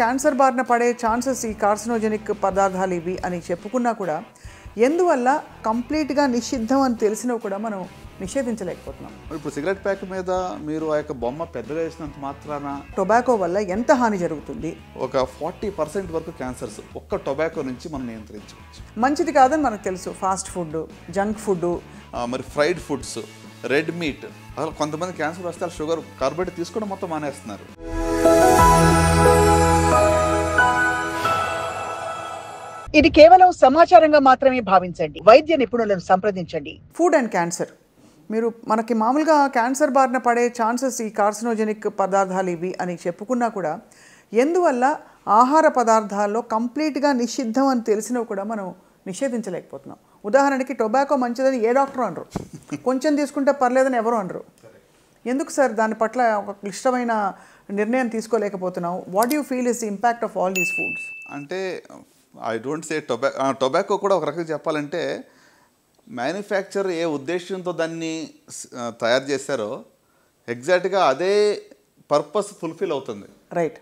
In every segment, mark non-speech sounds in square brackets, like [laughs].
cancer బారిన పడే chances ఈ కార్సినోజెనిక్ పదార్థాలు ఇవి అని చెప్పుకున్నా కూడా ఎందువల్ల కంప్లీట్గా నిషిద్ధం అని తెలిసినవి కూడా మనం నిషేధించలేకపోతున్నాం ఇప్పుడు సిగరెట్ ప్యాక్ మీద మీరు ఆ యొక్క బొమ్మ పెద్దగా వేసినంత మాత్రాన టొబాకో వల్ల ఎంత హాని జరుగుతుంది ఒక ఫార్టీ పర్సెంట్ వరకు క్యాన్సర్స్ ఒక్క టొబాకో నుంచి మనం నియంత్రించవచ్చు మంచిది కాదని మనకు తెలుసు ఫాస్ట్ ఫుడ్ జంక్ ఫుడ్ మరి ఫ్రైడ్ ఫుడ్స్ రెడ్ మీట్ అసలు కొంతమంది క్యాన్సర్ వస్తే షుగర్ కార్బోహైడ్రేట్ తీసుకోవడం మొత్తం మానేస్తున్నారు ఇది కేవలం సమాచారంగా మాత్రమే భావించండి వైద్య నిపుణులను సంప్రదించండి ఫుడ్ అండ్ క్యాన్సర్ మీరు మనకి మామూలుగా క్యాన్సర్ బారిన పడే ఛాన్సెస్ ఈ కార్సినోజెనిక్ పదార్థాలు ఇవి అని చెప్పుకున్నా కూడా ఎందువల్ల ఆహార పదార్థాల్లో కంప్లీట్గా నిషిద్ధం అని తెలిసినా కూడా మనం నిషేధించలేకపోతున్నాం ఉదాహరణకి టొబాకో మంచిదని ఏ డాక్టర్ అనరు కొంచెం తీసుకుంటే పర్లేదని ఎవరు అనరు ఎందుకు సార్ దాని పట్ల ఒక క్లిష్టమైన నిర్ణయం తీసుకోలేకపోతున్నాం what you feel is impact of all these foods అంటే I don't say tobacco tobacco కూడా ఒక రకంగా చెప్పాలంటే మ్యానుఫ్యాక్చర్ ఏ ఉద్దేశంతో దాన్ని తయారు చేశారో ఎగ్జాక్ట్గా అదే పర్పస్ ఫుల్ఫిల్ అవుతుంది రైట్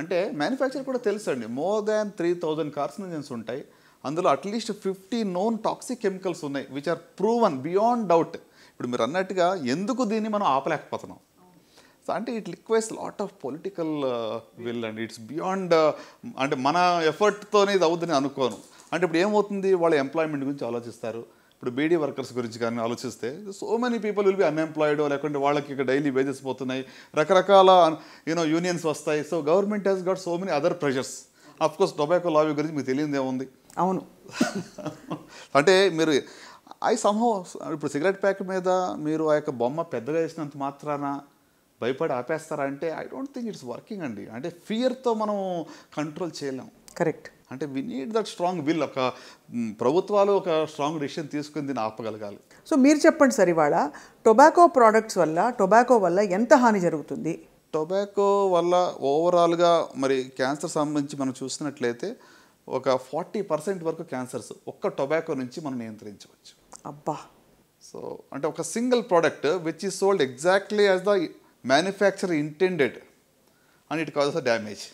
అంటే మ్యానుఫ్యాక్చర్ కూడా తెలుసు అండి more than three thousand carcinogens ఉంటాయి అందులో at least fifty known toxic chemicals ఉన్నాయి which are proven beyond doubt ఇప్పుడు మీరు అన్నట్టుగా ఎందుకు దీన్ని మనం ఆపలేకపోతున్నాం సో అంటే it request lot of political will and it's beyond అంటే మన ఎఫర్ట్తోనే ఇది అవుద్దని అనుకోను అంటే ఇప్పుడు ఏమవుతుంది వాళ్ళ ఎంప్లాయ్మెంట్ గురించి ఆలోచిస్తారు ఇప్పుడు బీడీ వర్కర్స్ గురించి కానీ ఆలోచిస్తే so many people will be unemployed లేకుంటే వాళ్ళకి ఇక డైలీ వేజెస్ పోతున్నాయి రకరకాల యూనో యూనియన్స్ వస్తాయి so government has got so many other pressures of course tobacco lobby గురించి మీకు తెలియదు ఏముంది అవును [laughs] అంటే మీరు ఐ సంహో ఇప్పుడు సిగరెట్ ప్యాక్ మీద మీరు ఆ యొక్క బొమ్మ పెద్దగా వేసినంత మాత్రాన భయపడి ఆపేస్తారా అంటే I don't think it's working అండి అంటే ఫియర్తో మనం కంట్రోల్ చేయలేం కరెక్ట్ అంటే we need that strong will ఒక ప్రభుత్వాలు ఒక స్ట్రాంగ్ డిసిషన్ తీసుకుని దీన్ని ఆపగలగాలి సో మీరు చెప్పండి సార్ ఇవాళ టొబాకో ప్రోడక్ట్స్ వల్ల టొబాకో వల్ల ఎంత హాని జరుగుతుంది టొబాకో వల్ల ఓవరాల్గా మరి క్యాన్సర్ సంబంధించి మనం చూసినట్లయితే ఒక ఫార్టీ పర్సెంట్ వరకు క్యాన్సర్స్ ఒక్క టొబాకో నుంచి మనం నియంత్రించవచ్చు అబ్బా సో అంటే ఒక single product which is sold exactly as the manufacture intended అని ఇట్ కాజెస్ అ డ్యామేజ్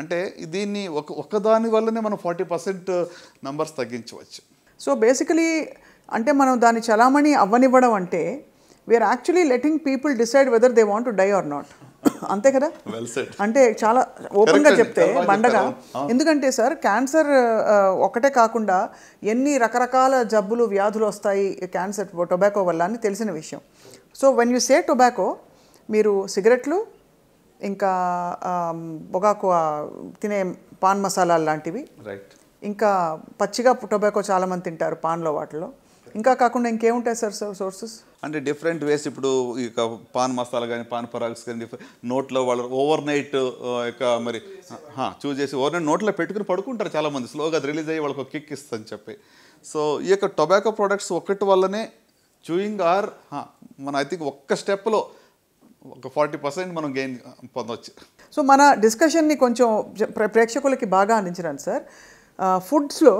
అంటే దీన్ని ఒక ఒకదాని వల్లనే మనం ఫార్టీ పర్సెంట్ నంబర్స్ తగ్గించవచ్చు సో బేసికలీ అంటే మనం దాని చలామణి అవ్వనివ్వడం అంటే we are actually letting people decide whether they want to die or not అంతే కదా అంటే చాలా ఓపెన్గా చెప్తే బండగా ఎందుకంటే సార్ క్యాన్సర్ uh, ఒకటే కాకుండా ఎన్ని రకరకాల జబ్బులు వ్యాధులు వస్తాయి క్యాన్సర్ టొబాకో వల్ల అని తెలిసిన విషయం so when you say tobacco మీరు సిగరెట్లు ఇంకా పొగాకు తినే పాన్ మసాలాలు లాంటివి రైట్ ఇంకా పచ్చిగా టొబాకో చాలామంది తింటారు పాన్లో వాటిలో ఇంకా కాకుండా ఇంకేముంటాయి సార్ సోర్సెస్ అంటే డిఫరెంట్ వేస్ ఇప్పుడు ఇక పాన్ మసాలా కానీ పాన్ పరాగ్స్ కానీ డిఫరెంట్ నోట్లో వాళ్ళు ఓవర్ నైట్ ఇక మరి చూజ్ చేసి ఓవర్ నైట్ నోట్లో పెట్టుకుని పడుకుంటారు చాలామంది స్లోగా రిలీజ్ అయ్యి వాళ్ళకి కిక్ ఇస్తుందని చెప్పి సో ఈ యొక్క టొబాకో ప్రోడక్ట్స్ ఒకటి వల్లనే చూయింగ్ ఆర్ మన ఐ థింక్ ఒక్క స్టెప్లో ఒక ఫార్టీ పర్సెంట్ మనం గెయిన్ పొందవచ్చు సో మన డిస్కషన్ని కొంచెం ప్రేక్షకులకి బాగా అందించడానికి సార్ ఫుడ్స్లో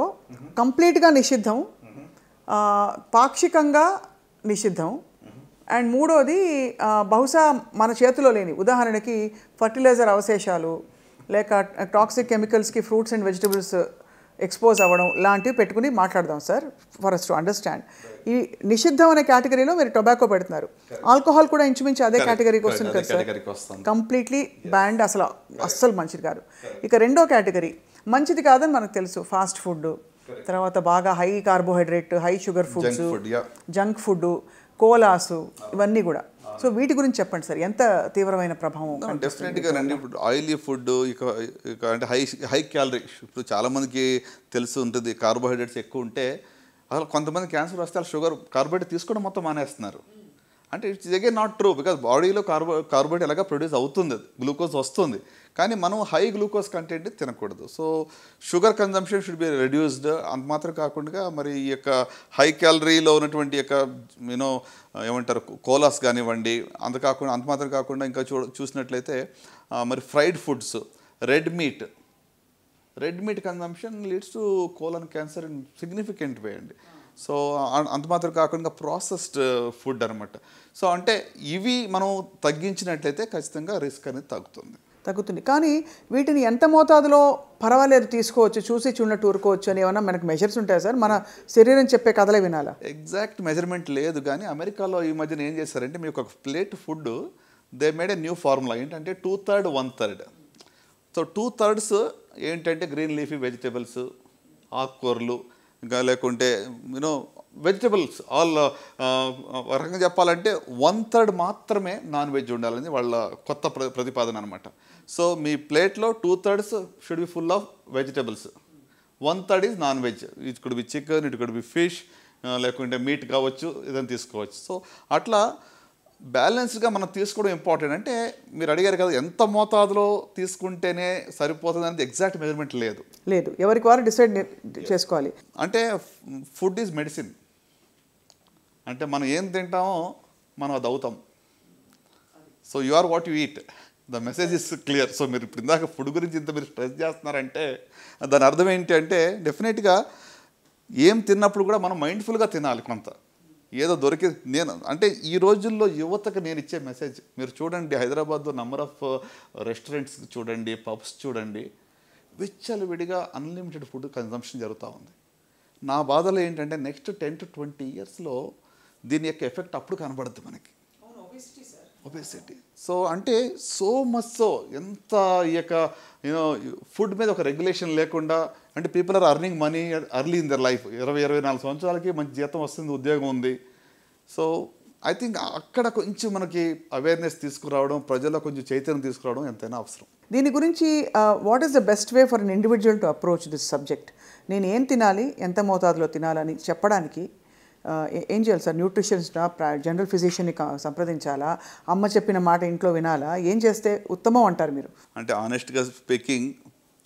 కంప్లీట్గా నిషిద్ధం పాక్షికంగా నిషిద్ధం అండ్ మూడోది బహుశా మన చేతిలో లేని ఉదాహరణకి ఫర్టిలైజర్ అవశేషాలు లేక టాక్సిక్ కెమికల్స్కి ఫ్రూట్స్ అండ్ వెజిటబుల్స్ ఎక్స్పోజ్ అవ్వడం లాంటివి పెట్టుకుని మాట్లాడదాం sir for us to understand ఈ నిషిద్ధం అనే కేటగిరీలో మీరు టొబాకో పెడుతున్నారు ఆల్కహాల్ కూడా ఇంచుమించు అదే కేటగిరీకి వస్తుంది కదా సార్ కంప్లీట్లీ బ్యాండ్ అసలు అస్సలు మంచిది కాదు ఇక రెండో కేటగిరీ మంచిది కాదని మనకు తెలుసు ఫాస్ట్ ఫుడ్ తర్వాత బాగా high carbohydrate high sugar foods junk food colas ఇవన్నీ కూడా సో వీటి గురించి చెప్పండి సార్ ఎంత తీవ్రమైన ప్రభావం డెఫినెట్గా అండి ఇప్పుడు ఆయిలీ ఫుడ్ ఇక అంటే హై హై క్యాలరీ ఇప్పుడు చాలామందికి తెలిసి ఉంటుంది కార్బోహైడ్రేట్స్ ఎక్కువ ఉంటే అసలు కొంతమంది క్యాన్సర్ వస్తే షుగర్ కార్బోహైడ్రేట్ తీసుకోవడం మొత్తం మానేస్తున్నారు అంటే ఇట్స్ అగే నాట్ ట్రూ బికాస్ బాడీలో కార్బో కార్బోహైడ్రేట్ ఎలాగా ప్రొడ్యూస్ అవుతుంది గ్లూకోజ్ వస్తుంది కానీ మనం హై గ్లూకోజ్ కంటెంట్ తినకూడదు so sugar consumption should be reduced అంత మాత్రం కాకుండా మరి ఈ యొక్క హై క్యాలరీలో ఉన్నటువంటి యొక్క యూనో ఏమంటారు కోలాస్ కానివ్వండి అంత కాకుండా అంత మాత్రం కాకుండా ఇంకా చూ చూసినట్లయితే మరి fried foods red meat red meat consumption leads to colon cancer in significant way అండి సో అంత మాత్రం కాకుండా ప్రాసెస్డ్ ఫుడ్ అనమాట సో అంటే ఇవి మనం తగ్గించినట్లయితే ఖచ్చితంగా రిస్క్ అనేది తగ్గుతుంది తగ్గుతుంది కానీ వీటిని ఎంత మోతాదులో పర్వాలేదు తీసుకోవచ్చు చూసి చూడట్టు ఊరుకోవచ్చు అని ఏమైనా మనకు మెజర్స్ ఉంటాయి సార్ మన శరీరం చెప్పే కథలే వినాలా ఎగ్జాక్ట్ మెజర్మెంట్ లేదు కానీ అమెరికాలో ఈ మధ్యన ఏం చేశారంటే మీకు ఒక plate food they made new formula ఏంటంటే two third one third so two thirds ఏంటంటే గ్రీన్ లీఫీ వెజిటేబుల్స్ ఆకుకూరలు ఇంకా లేకుంటే యూనో వెజిటబుల్స్ ఆల్ రకంగా చెప్పాలంటే వన్ థర్డ్ మాత్రమే నాన్ వెజ్ ఉండాలని వాళ్ళ కొత్త ప్రతిపాదన అనమాట సో మీ ప్లేట్లో two thirds should be full of vegetables one third is non veg it could be chicken it could be fish లేకుంటే మీట్ కావచ్చు ఇదని తీసుకోవచ్చు సో అట్లా బ్యాలెన్స్గా మనం తీసుకోవడం ఇంపార్టెంట్ అంటే మీరు అడిగారు కదా ఎంత మోతాదులో తీసుకుంటేనే సరిపోతుంది అనేది ఎగ్జాక్ట్ మెజర్మెంట్ లేదు లేదు ఎవరికి వారు డిసైడ్ చేసుకోవాలి అంటే ఫుడ్ ఈజ్ మెడిసిన్ అంటే మనం ఏం తింటామో మనం అది అవుతాం so you are what you eat the message is clear so మీరు ఇప్పుడు ఇందాక ఫుడ్ గురించి ఇంత మీరు స్ట్రెస్ చేస్తున్నారంటే దాని అర్థం ఏంటి అంటే డెఫినెట్గా ఏం తిన్నప్పుడు కూడా మనం మైండ్ఫుల్గా తినాలి కొంత ఏదో దొరికి నేను అంటే ఈ రోజుల్లో యువతకు నేను ఇచ్చే మెసేజ్ మీరు చూడండి హైదరాబాద్లో నంబర్ ఆఫ్ రెస్టారెంట్స్ చూడండి పబ్స్ చూడండి విచ్చలు విడిగా అన్లిమిటెడ్ ఫుడ్ కన్సంప్షన్ జరుగుతూ ఉంది నా బాధలో ఏంటంటే నెక్స్ట్ టెన్ టు ట్వంటీ ఇయర్స్లో దీని యొక్క ఎఫెక్ట్ అప్పుడు కనబడుద్ది మనకి ఒబేసిటీ సో అంటే సో మచ్ సో ఎంత ఈ యొక్క యూనో ఫుడ్ మీద ఒక రెగ్యులేషన్ లేకుండా అంటే people are earning money early in their life ఇరవై ఇరవై నాలుగు సంవత్సరాలకి మంచి జీతం వస్తుంది ఉద్యోగం ఉంది సో ఐ థింక్ అక్కడ కొంచెం మనకి అవేర్నెస్ తీసుకురావడం ప్రజల్లో కొంచెం చైతన్యం తీసుకురావడం ఎంతైనా అవసరం దీని గురించి what is the best way for an individual to approach this subject నేను ఏం తినాలి ఎంత మోతాదులో తినాలని చెప్పడానికి ఏం చేయాలి సార్ న్యూట్రిషనిస్టా జనరల్ ఫిజిషియన్ని సంప్రదించాలా అమ్మ చెప్పిన మాట ఇంట్లో వినాలా ఏం చేస్తే ఉత్తమం అంటారు మీరు అంటే ఆనెస్ట్గా స్పీకింగ్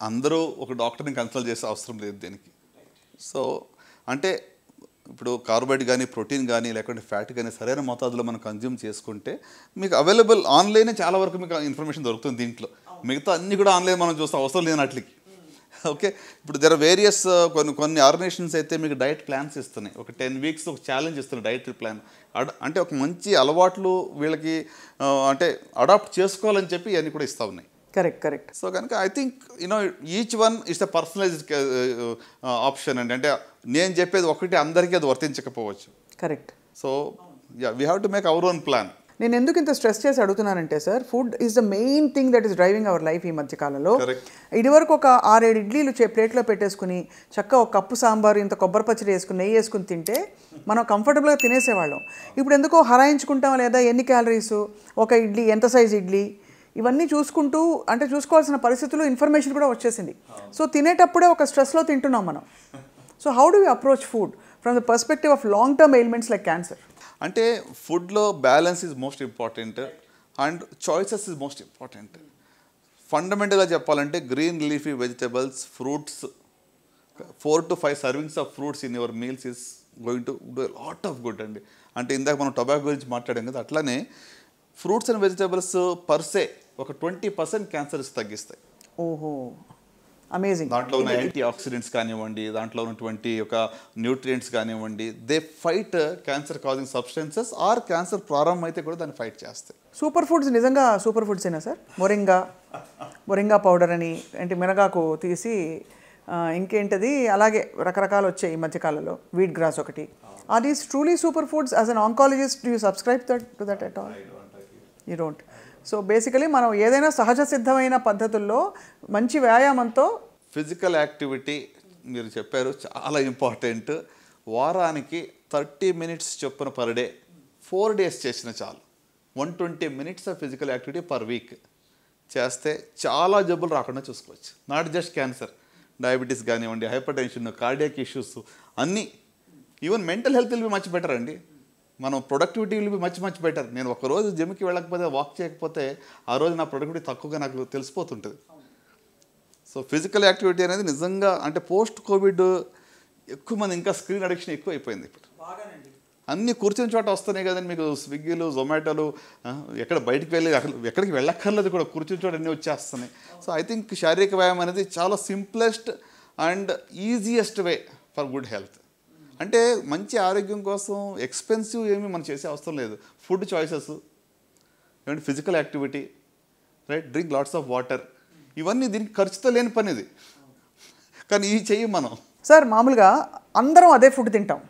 అందరూ ఒక డాక్టర్ని కన్సల్ట్ చేసే అవసరం లేదు దీనికి సో అంటే ఇప్పుడు కార్బోహైడ్రేట్ కానీ ప్రోటీన్ కానీ లేకుంటే ఫ్యాట్ కానీ సరైన మోతాదులో మనం కన్జ్యూమ్ చేసుకుంటే మీకు అవైలబుల్ ఆన్లైనే చాలా వరకు మీకు ఇన్ఫర్మేషన్ దొరుకుతుంది దీంట్లో మిగతా అన్నీ కూడా ఆన్లైన్ మనం చూస్తే అవసరం లేనట్లకి ఓకే ఇప్పుడు దర్ వేరియస్ కొన్ని కొన్ని ఆర్గనైజేషన్స్ అయితే మీకు డైట్ ప్లాన్స్ ఇస్తున్నాయి ఒక టెన్ వీక్స్ ఒక ఛాలెంజ్ ఇస్తున్నాయి డైట్ ప్లాన్ అంటే ఒక మంచి అలవాట్లు వీళ్ళకి అంటే అడాప్ట్ చేసుకోవాలని చెప్పి ఇవన్నీ కూడా ఇస్తూ ఉన్నాయి కరెక్ట్ కరెక్ట్ సో కనుక I think you know each one is a personalize option అండి అంటే నేను చెప్పేది ఒకటి అందరికీ అది వర్తించకపోవచ్చు correct so ya we have to make our own plan నేను ఎందుకు ఇంత స్ట్రెస్ చేసి అడుగుతున్నానంటే sir food is the main thing that is driving our life ఈ మధ్యకాలంలో ఇదివరకు ఒక ఆరేడు ఇడ్లీలు ప్లేట్లో పెట్టేసుకుని చక్క ఒక కప్పు సాంబారు ఇంత కొబ్బరి పచ్చడి వేసుకుని నెయ్యి వేసుకుని తింటే మనం కంఫర్టబుల్గా తినేసేవాళ్ళం ఇప్పుడు ఎందుకో హరాయించుకుంటాం లేదా ఎన్ని క్యాలరీస్ ఒక ఇడ్లీ ఎంత సైజ్ ఇడ్లీ ఇవన్నీ చూసుకుంటూ అంటే చూసుకోవాల్సిన పరిస్థితులు ఇన్ఫర్మేషన్ కూడా వచ్చేసింది సో తినేటప్పుడే ఒక స్ట్రెస్లో తింటున్నాం మనం so how do you approach food from the perspective of long term ailments like cancer అంటే ఫుడ్లో balance is most important and choices is most important ఫండమెంటల్గా చెప్పాలంటే green leafy vegetables fruits four to five servings of fruits in your meals is going to do lot of good అండి అంటే ఇందాక మనం tobacco గురించి మాట్లాడాం కదా అట్లానే ఫ్రూట్స్ అండ్ వెజిటబుల్స్ పర్సే ఒక ట్వంటీ పర్సెంట్ క్యాన్సర్స్ తగ్గిస్తాయి ఓహో అమేజింగ్ దాంట్లో ఉన్న యాంటీ ఆక్సిడెంట్స్ కానివ్వండి దాంట్లో ఉన్నటువంటి ఒక న్యూట్రియంట్స్ కానివ్వండి they fight cancer causing substances or cancer ప్రారంభం అయితే కూడా దాన్ని ఫైట్ చేస్తాయి సూపర్ ఫుడ్స్ నిజంగా సూపర్ ఫుడ్స్ ఏనా సార్ మొరింగా మొరింగా పౌడర్ అని అంటే మినగాకు తీసి ఇంకేంటది అలాగే రకరకాలు వచ్చాయి ఈ మధ్యకాలంలో వీట్ గ్రాస్ ఒకటి are is truly super foods as an oncologist you subscribe that to that at all you don't so basically మనం ఏదైనా సహజ సిద్ధమైన పద్ధతుల్లో మంచి వ్యాయామంతో ఫిజికల్ యాక్టివిటీ మీరు చెప్పారు చాలా ఇంపార్టెంట్ వారానికి థర్టీ మినిట్స్ చొప్పున పర్ డే ఫోర్ డేస్ చేసిన చాలు one twenty minutes of physical activity per week చేస్తే చాలా జబ్బులు రాకుండా చూసుకోవచ్చు నాట్ జస్ట్ క్యాన్సర్ డయాబెటీస్ కానివ్వండి హైపర్ టెన్షన్ కార్డియాక్ ఇష్యూస్ అన్నీ even mental health will be much better అండి మనం productivity will be much much better నేను ఒకరోజు జిమ్కి వెళ్ళకపోతే వాక్ చేయకపోతే ఆ రోజు నా ప్రొడక్టివిటీ తక్కువగా నాకు తెలిసిపోతుంటుంది సో ఫిజికల్ యాక్టివిటీ అనేది నిజంగా అంటే పోస్ట్ కోవిడ్ ఎక్కువ మంది ఇంకా స్క్రీన్ అడిక్షన్ ఎక్కువ అయిపోయింది ఇప్పుడు అన్ని కూర్చుని చోట వస్తున్నాయి కదండి మీకు స్విగ్గీలు జొమాటోలు ఎక్కడ బయటికి వెళ్ళి ఎక్కడికి వెళ్ళక్కర్లేదు కూడా కూర్చుని చోట అన్నీ వచ్చేస్తున్నాయి సో ఐ థింక్ శారీరక వ్యాయామం అనేది చాలా simplest and easiest way for good health అంటే మంచి ఆరోగ్యం కోసం ఎక్స్పెన్సివ్ ఏమి మనం చేసే అవసరం లేదు ఫుడ్ చాయిసెస్ ఏమంటే physical activity right drink lots of water ఇవన్నీ దీనికి ఖర్చుతో లేని పని ఇది కానీ ఇవి చెయ్యి మనం సార్ మామూలుగా అందరం అదే ఫుడ్ తింటాం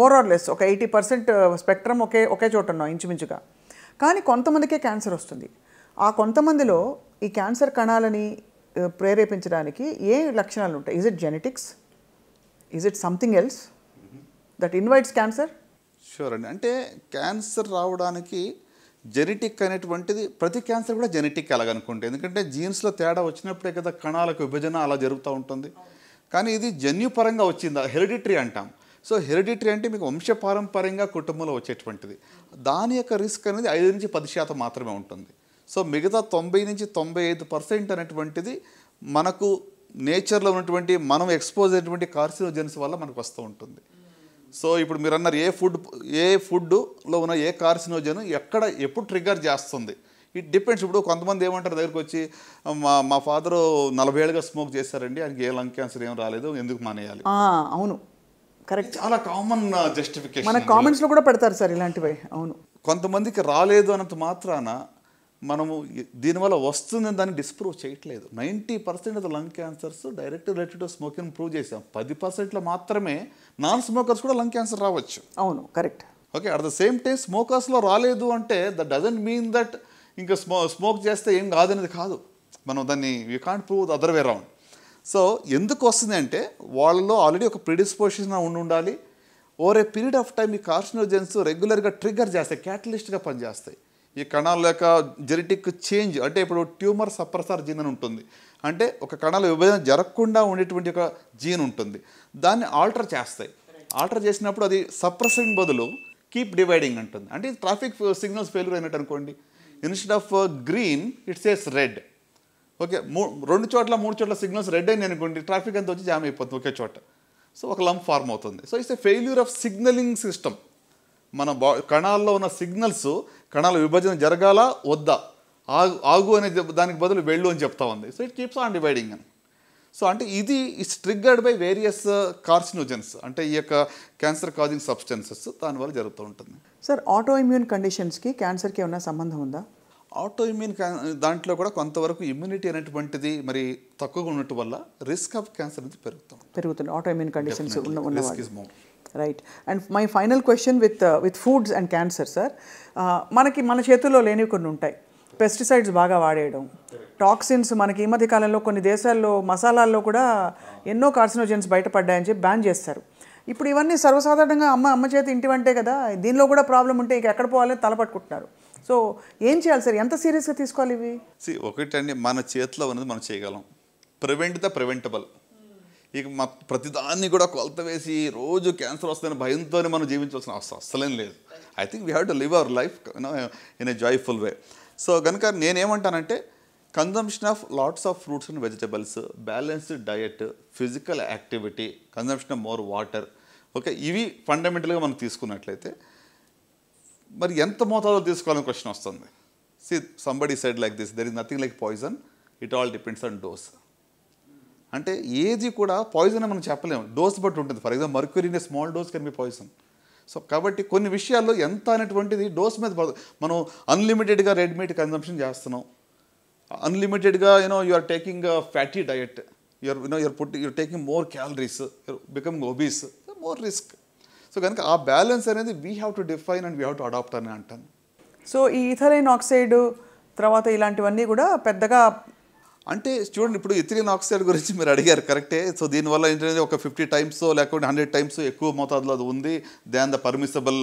మోర్ ఆర్ లెస్ ఒక ఎయిటీ పర్సెంట్ స్పెక్ట్రమ్ ఒకే ఒకే చోట ఉన్నాం ఇంచుమించుగా కానీ కొంతమందికే క్యాన్సర్ వస్తుంది ఆ కొంతమందిలో ఈ క్యాన్సర్ కణాలని ప్రేరేపించడానికి ఏ లక్షణాలు ఉంటాయి is it genetics is it something else that invites cancer sure అండి అంటే క్యాన్సర్ రావడానికి జెనెటిక్ అనేటువంటిది ప్రతి క్యాన్సర్ కూడా జెనెటిక్ అలాగనుకుంటే ఎందుకంటే జీన్స్లో తేడా వచ్చినప్పుడే కదా కణాలకు విభజన అలా జరుగుతూ ఉంటుంది కానీ ఇది జన్యుపరంగా వచ్చిందా హెరిడిటరీ అంటాం సో హెరిడిటరీ అంటే మీకు వంశపారంపర్యంగా కుటుంబంలో వచ్చేటువంటిది దాని యొక్క రిస్క్ అనేది ఐదు నుంచి పది శాతం మాత్రమే ఉంటుంది సో మిగతా తొంభై నుంచి తొంభై ఐదు పర్సెంట్ అనేటువంటిది మనకు నేచర్లో ఉన్నటువంటి మనం ఎక్స్పోజ్ అయినటువంటి కార్సినోజన్స్ వల్ల మనకు వస్తూ ఉంటుంది సో ఇప్పుడు మీరు అన్నారు ఏ ఫుడ్ ఏ ఫుడ్లో ఉన్న ఏ కార్సినోజన్ ఎక్కడ ఎప్పుడు ట్రిగ్గర్ చేస్తుంది ఇట్ డిపెండ్స్ ఇప్పుడు కొంతమంది ఏమంటారు దగ్గరికి వచ్చి మా మా ఫాదరు నలభై ఏళ్ళుగా స్మోక్ చేశారండి ఆయనకి ఏ లంగ్ క్యాన్సర్ ఏం రాలేదు ఎందుకు మానేయాలి అవును కరెక్ట్ చాలా కామన్ జస్టిఫికేషన్ uh, మన కామెంట్స్లో కూడా పెడతారు సార్ ఇలాంటివి అవును కొంతమందికి రాలేదు అన్నంత మాత్రాన మనము దీనివల్ల వస్తుందని దాన్ని డిస్ప్రూవ్ చేయట్లేదు ninety percent of lung cancers direct related to smoking prove చేసాం పది పర్సెంట్లో మాత్రమే నాన్ స్మోకర్స్ కూడా లంగ్ క్యాన్సర్ రావచ్చు అవును correct okay at the same time స్మోకర్స్లో రాలేదు అంటే దట్ డజంట్ మీన్ దట్ ఇంకా స్మో స్మోక్ చేస్తే ఏం కాదనేది కాదు మనం దాన్ని you can't prove other way round so ఎందుకు వస్తుంది అంటే వాళ్ళలో ఆల్రెడీ ఒక ప్రిడిస్పోజిషన్ ఉండి ఉండాలి over a period of time ఈ కార్సినోజెన్స్ రెగ్యులర్గా ట్రిగ్గర్ చేస్తాయి క్యాటలిస్ట్గా పనిచేస్తాయి ఈ కణాల యొక్క జెనెటిక్ చేంజ్ అంటే ఇప్పుడు ట్యూమర్ సప్రసార్ జీన్ అని ఉంటుంది అంటే ఒక కణాల విభజన జరగకుండా ఉండేటువంటి ఒక జీన్ ఉంటుంది దాన్ని ఆల్టర్ చేస్తాయి ఆల్టర్ చేసినప్పుడు అది సప్రెసింగ్ బదులు కీప్ డివైడింగ్ అంటుంది అంటే ట్రాఫిక్ సిగ్నల్స్ ఫెయిల్యూర్ అయినట్టు అనుకోండి instead of uh, green it's as red okay రెండు చోట్ల మూడు చోట్ల సిగ్నల్స్ రెడ్ అయినాయి అనుకోండి ట్రాఫిక్ అంతా వచ్చి జామ్ అయిపోతుంది ఒకే చోట సో ఒక లంప్ ఫార్మ్ అవుతుంది so it's failure of signaling system మన బా కణాల్లో ఉన్న సిగ్నల్స్ కణాల విభజన జరగాల వద్దా ఆగు ఆగు అనే దానికి బదులు వెళ్ళు అని చెప్తా ఉంది so it keeps on dividing అని సో అంటే ఇది it's triggered by various carcinogens అంటే ఈ యొక్క క్యాన్సర్ కాజింగ్ సబ్స్టెన్సెస్ దానివల్ల జరుగుతూ ఉంటుంది సార్ ఆటో ఇమ్యూన్ కండిషన్స్కి క్యాన్సర్కి ఏమైనా సంబంధం ఉందా ఆటో ఇమ్యూన్ దాంట్లో కూడా కొంతవరకు ఇమ్యూనిటీ అనేటువంటిది మరి తక్కువగా ఉన్నట్టు వల్ల రిస్క్ ఆఫ్ క్యాన్సర్ అనేది పెరుగుతుంది పెరుగుతుంది ఆటో ఇమ్యూన్ కండిషన్స్ ఉన్న right and my final question with with foods and cancer sir మనకి మన చేతుల్లో లేనివి కొన్ని ఉంటాయి పెస్టిసైడ్స్ బాగా వాడేయడం టాక్సిన్స్ మనకి ఈ మధ్య కాలంలో కొన్ని దేశాల్లో మసాలాల్లో కూడా ఎన్నో కార్సినోజెన్స్ బయటపడ్డాయని చెప్పి బ్యాన్ చేస్తారు ఇప్పుడు ఇవన్నీ సర్వసాధారణంగా అమ్మ అమ్మ చేతి ఇంటి వంటే కదా దీనిలో కూడా ప్రాబ్లం ఉంటే ఇక ఎక్కడ పోవాలని తలపట్టుకుంటున్నారు సో ఏం చేయాలి సార్ ఎంత సీరియస్గా తీసుకోవాలి ఇవి ఒకటండి మన చేతిలో ఉన్నది మనం చేయగలం ప్రివెంట్ ద ప్రివెంటబుల్ ఇక మా ప్రతిదాన్ని కూడా కొలత వేసి రోజు క్యాన్సర్ వస్తుందని భయంతో మనం జీవించవలసిన అవసరం అస్సలేం లేదు I think we have to live our life in a joyful way so కనుక నేనేమంటానంటే consumption of lots of fruits and vegetables balanced diet physical activity consumption of more water okay ఇవి ఫండమెంటల్గా మనం తీసుకున్నట్లయితే మరి ఎంత మోతాదులో తీసుకోవాలని క్వశ్చన్ వస్తుంది see somebody said like this there is nothing like poison it all depends on dose అంటే ఏది కూడా పాయిజన్ మనం చెప్పలేము డోస్ బట్టి ఉంటుంది for example mercury small dose can be poison so కాబట్టి కొన్ని విషయాల్లో ఎంత అనేటువంటిది డోస్ మీద మనం అన్లిమిటెడ్గా రెడ్ మీట్ కన్సంప్షన్ చేస్తున్నాం అన్లిమిటెడ్గా you know you are taking fatty diet you're you know you're put you're taking more calories you're becoming obese more risk so కనుక ఆ బ్యాలెన్స్ అనేది we have to define and we have to adapt అని అంటాను so ఈ ethylene oxide తర్వాత ఇలాంటివన్నీ కూడా పెద్దగా అంటే చూడండి ఇప్పుడు ఇథిలిన్ ఆక్సైడ్ గురించి మీరు అడిగారు కరెక్టే సో దీనివల్ల ఏంటంటే ఒక ఫిఫ్టీ టైమ్స్ లేకుంటే హండ్రెడ్ టైమ్స్ ఎక్కువ మోతాదులో అది ఉంది than the permissible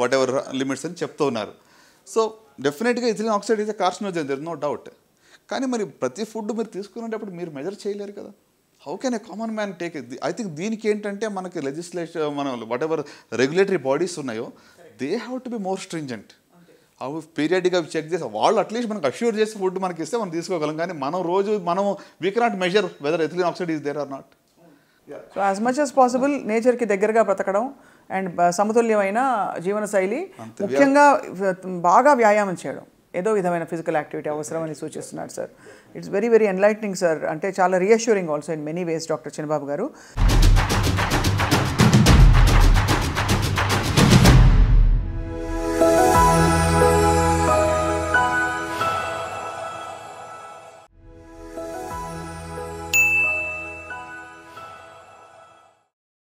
whatever limits అని చెప్తూ ఉన్నారు సో డెఫినెట్గా ఇథిలిన్ ఆక్సైడ్ ఇదే కార్సినోజన్ దర్ నో డౌట్ కానీ మరి ప్రతి ఫుడ్ మీరు తీసుకునేటప్పుడు మీరు మెజర్ చేయలేరు కదా how can a common man take I think దీనికి ఏంటంటే మనకి లెజిస్లేషన్ మన వాట్ ఎవర్ రెగ్యులేటరీ బాడీస్ ఉన్నాయో they have to be more stringent అవి పీరియడ్గా చెక్ చేసి వాళ్ళు అట్లీస్ట్ మనకు అష్యూర్ చేసి ఫుడ్ మనకి ఇస్తే మనం తీసుకోగలం కానీ మనం రోజు మనం we cannot measure whether ethylene oxide is there or not so as much as possible నేచర్కి దగ్గరగా బ్రతకడం అండ్ uh, సమతుల్యమైన జీవనశైలి ముఖ్యంగా బాగా వ్యాయామం చేయడం ఏదో విధమైన ఫిజికల్ యాక్టివిటీ అవసరం అని సూచిస్తున్నారు sir it's very very enlightening sir అంటే చాలా reassuring also in many ways doctor Chinnababu గారు